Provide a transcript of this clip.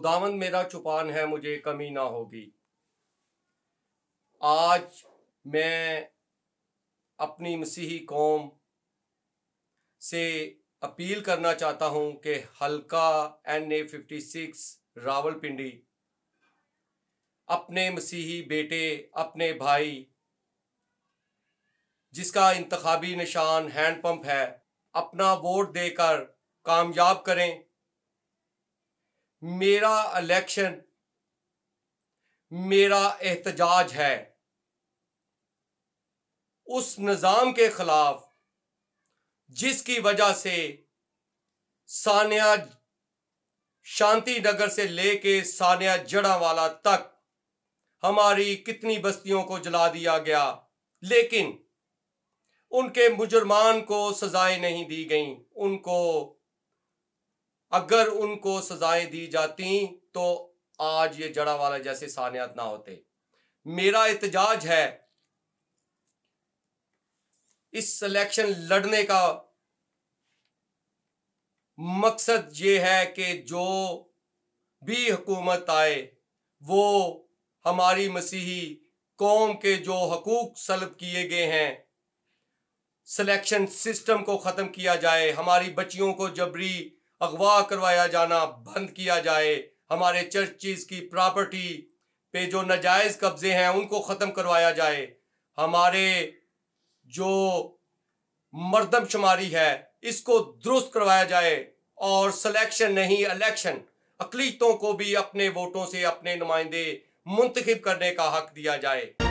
खुदावंद मेरा चुपान है मुझे कमी ना होगी आज मैं अपनी मसीही कौम से अपील करना चाहता हूं कि हल्का N A fifty six Rawalpindi अपने मसीही बेटे अपने भाई जिसका इंतबी निशान हैंडपम्प है अपना वोट देकर कामयाब करें मेरा इलेक्शन मेरा एहतजाज है उस निज़ाम के ख़िलाफ़ जिसकी वजह से सानिया शांति नगर से लेके सानिया जड़ावाला तक हमारी कितनी बस्तियों को जला दिया गया लेकिन उनके मुजरमान को सजाएं नहीं दी गई उनको अगर उनको सजाएं दी जाती तो आज ये जड़ा वाला जैसे सानियात ना होते मेरा एहतजाज है इस सिलेक्शन लड़ने का मकसद ये है कि जो भी हुकूमत आए वो हमारी मसीही कौम के जो हकूक सलब किए गए हैं सिलेक्शन सिस्टम को ख़त्म किया जाए हमारी बच्चियों को जबरी अगवा करवाया जाना बंद किया जाए हमारे चर्चिस की प्रॉपर्टी पे जो नाजायज़ कब्ज़े हैं उनको ख़त्म करवाया जाए हमारे जो मरदमशुमारी है इसको दुरुस्त करवाया जाए और सिलेक्शन नहीं इलेक्शन अकलीतों को भी अपने वोटों से अपने नुमाइंदे मुंतखब करने का हक दिया जाए